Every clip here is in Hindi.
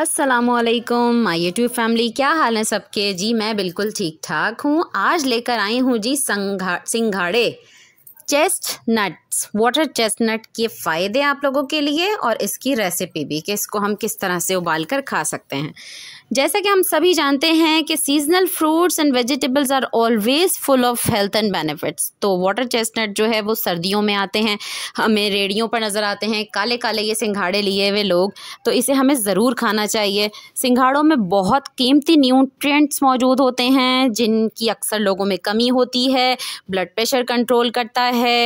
असलकुम माई यूट्यूब फैमिली क्या हाल है सबके जी मैं बिल्कुल ठीक ठाक हूँ आज लेकर आई हूँ जी संघा सिंघाड़े चेस्ट नट वाटर चेस्टनट के फ़ायदे आप लोगों के लिए और इसकी रेसिपी भी कि इसको हम किस तरह से उबाल कर खा सकते हैं जैसा कि हम सभी जानते हैं कि seasonal fruits and vegetables are always full of health and benefits तो वाटर चेस्टनट जो है वो सर्दियों में आते हैं हमें रेडियों पर नज़र आते हैं काले काले ये सिंघाड़े लिए हुए लोग तो इसे हमें ज़रूर खाना चाहिए सिंघाड़ों में बहुत कीमती न्यूट्रिएंट्स मौजूद होते हैं जिनकी अक्सर लोगों में कमी होती है ब्लड प्रेशर कंट्रोल करता है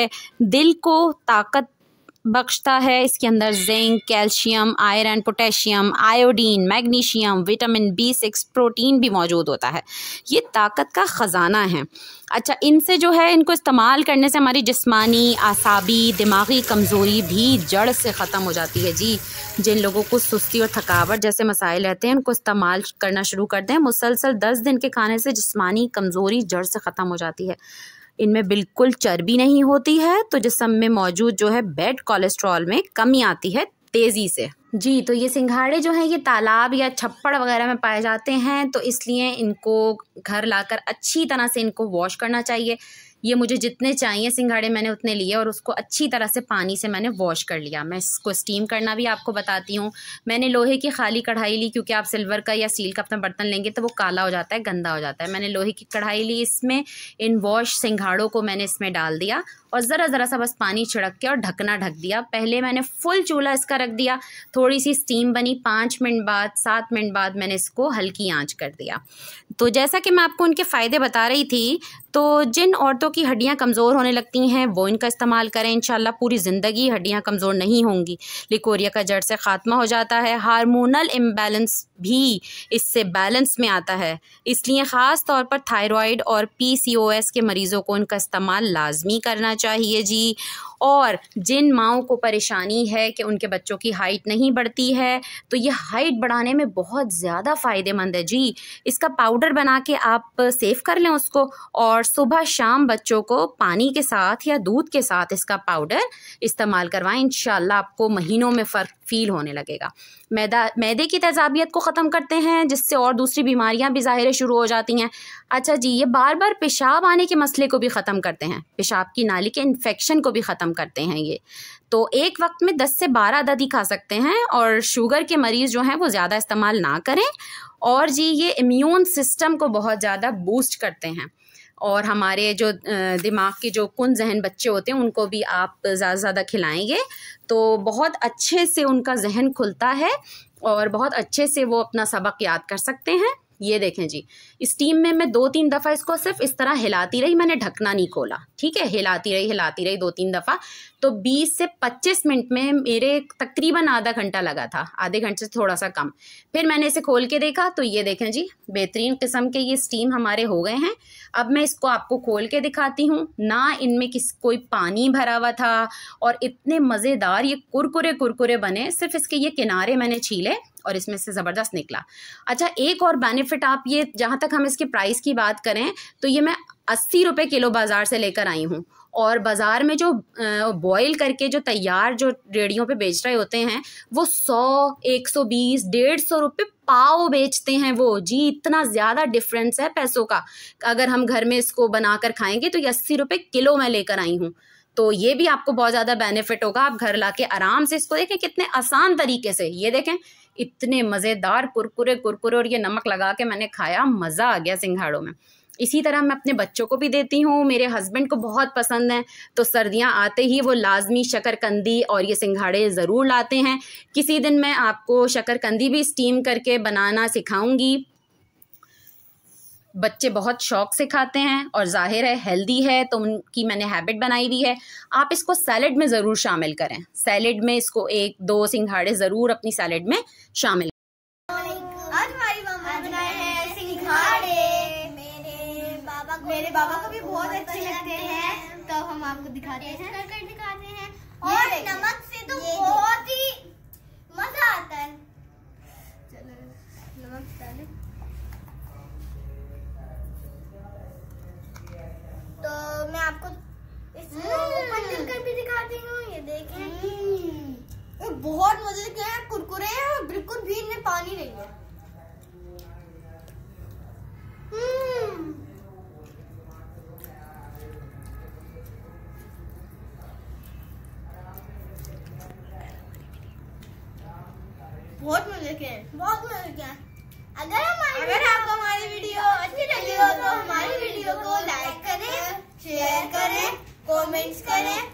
दिल को ताकत बख्शता है इसके अंदर zinc calcium iron potassium iodine magnesium vitamin B six protein भी मौजूद होता है ये ताकत का ख़जाना है अच्छा इनसे जो है इनको इस्तेमाल करने से हमारी जिस्मानी आसाबी दिमागी कमज़ोरी भी जड़ से ख़त्म हो जाती है जी जिन लोगों को सुस्ती और थकावट जैसे मसाइल रहते हैं उनको इस्तेमाल करना शुरू कर दें मुसलसल दस दिन के खाने से जिसमानी कमज़ोरी जड़ से ख़त्म हो जाती है इनमें बिल्कुल चर्बी नहीं होती है तो जिसम में मौजूद जो है बेड कोलेस्ट्रॉल में कमी आती है तेज़ी से जी तो ये सिंघाड़े जो हैं ये तालाब या छप्पड़ वगैरह में पाए जाते हैं तो इसलिए इनको घर लाकर अच्छी तरह से इनको वॉश करना चाहिए ये मुझे जितने चाहिए सिंघाड़े मैंने उतने लिए और उसको अच्छी तरह से पानी से मैंने वॉश कर लिया मैं इसको स्टीम करना भी आपको बताती हूँ मैंने लोहे की खाली कढ़ाई ली क्योंकि आप सिल्वर का या स्टील का अपना बर्तन लेंगे तो वो काला हो जाता है गंदा हो जाता है मैंने लोहे की कढ़ाई ली इसमें इन वॉश सिंघाड़ों को मैंने इसमें डाल दिया और ज़रा ज़रा सा बस पानी छिड़क के और ढकना ढक दिया पहले मैंने फुल चूल्हा इसका रख दिया थोड़ी सी स्टीम बनी पाँच मिनट बाद सात मिनट बाद मैंने इसको हल्की आँच कर दिया तो जैसा कि मैं आपको उनके फ़ायदे बता रही थी तो जिन औरतों की हड्डियाँ कमज़ोर होने लगती हैं वो इनका इस्तेमाल करें इन पूरी ज़िंदगी हड्डियाँ कमज़ोर नहीं होंगी लिकोरिया का जड़ से ख़ात्मा हो जाता है हार्मोनल इम्बेलेंस भी इससे बैलेंस में आता है इसलिए ख़ास तौर पर थायराइड और पीसीओएस के मरीज़ों को इनका इस्तेमाल लाजमी करना चाहिए जी और जिन माओ को परेशानी है कि उनके बच्चों की हाइट नहीं बढ़ती है तो ये हाइट बढ़ाने में बहुत ज़्यादा फ़ायदेमंद है जी इसका पाउडर बना के आप सेव कर लें उसको और सुबह शाम बच्चों को पानी के साथ या दूध के साथ इसका पाउडर इस्तेमाल करवाएं इन आपको महीनों में फ़र्क फील होने लगेगा मैदा मैदे की तेजाबियत को ख़त्म करते हैं जिससे और दूसरी बीमारियां भी ज़ाहिर शुरू हो जाती हैं अच्छा जी ये बार बार पेशाब आने के मसले को भी ख़त्म करते हैं पेशाब की नाली के इन्फेक्शन को भी ख़त्म करते हैं ये तो एक वक्त में दस से बारह अदद ही खा सकते हैं और शुगर के मरीज़ जो हैं वो ज़्यादा इस्तेमाल ना करें और जी ये इम्यून सिस्टम को बहुत ज़्यादा बूस्ट करते हैं और हमारे जो दिमाग के जो कुन जहन बच्चे होते हैं उनको भी आप ज़्यादा से ज़्यादा खिलाएंगे तो बहुत अच्छे से उनका जहन खुलता है और बहुत अच्छे से वो अपना सबक याद कर सकते हैं ये देखें जी स्टीम में मैं दो तीन दफ़ा इसको सिर्फ इस तरह हिलाती रही मैंने ढकना नहीं खोला ठीक है हिलाती रही हिलाती रही दो तीन दफ़ा तो 20 से 25 मिनट में मेरे तकरीबन आधा घंटा लगा था आधे घंटे से थोड़ा सा कम फिर मैंने इसे खोल के देखा तो ये देखें जी बेहतरीन किस्म के ये स्टीम हमारे हो गए हैं अब मैं इसको आपको खोल के दिखाती हूँ ना इनमें किस कोई पानी भरा हुआ था और इतने मज़ेदार ये कुरकुरे कुरकुरे बने सिर्फ इसके ये किनारे मैंने छीले और इसमें से ज़बरदस्त निकला अच्छा एक और बेनिफिट आप ये जहाँ तक हम इसके प्राइस की बात करें तो ये मैं अस्सी रुपये किलो बाज़ार से लेकर आई हूँ और बाज़ार में जो बॉईल करके जो तैयार जो रेडियो पे बेच रहे होते हैं वो सौ एक सौ बीस डेढ़ सौ रुपये पाव बेचते हैं वो जी इतना ज़्यादा डिफरेंस है पैसों का अगर हम घर में इसको बनाकर खाएंगे तो ये अस्सी रुपये किलो मैं लेकर आई हूँ तो ये भी आपको बहुत ज़्यादा बेनिफिट होगा आप घर ला आराम से इसको देखें कितने आसान तरीके से ये देखें इतने मज़ेदार कुरकुरे कुरकुरे और ये नमक लगा के मैंने खाया मज़ा आ गया सिंघाड़ों में इसी तरह मैं अपने बच्चों को भी देती हूँ मेरे हस्बैंड को बहुत पसंद है तो सर्दियाँ आते ही वो लाजमी शक्करकंदी और ये सिंघाड़े ज़रूर लाते हैं किसी दिन मैं आपको शकरकंदी भी स्टीम करके बनाना सिखाऊंगी बच्चे बहुत शौक से खाते हैं और ज़ाहिर है हेल्दी है तो उनकी मैंने हैबिट बनाई हुई है आप इसको सैलड में ज़रूर शामिल करें सैलड में इसको एक दो सिंघाड़े ज़रूर अपनी सैलड में शामिल मेरे बाबा को भी बहुत अच्छे लगते हैं तो हम आपको दिखाते हैं कर कर दिखाते हैं और नमक से तो बहुत ही मजा आता है चलो नमक डाले मैं आपको ओपन हम्म। करके भी दिखा देंगे ये देखें हम्म। ये बहुत मजे के हैं कुरकुरे हैं और बिल्कुल भी इनमें पानी नहीं है हम्म। बहुत मजे के हैं बहुत मजे के हैं अगर हमारी अगर आपको हमारी वीडियो अच्छी कमेंट्स करें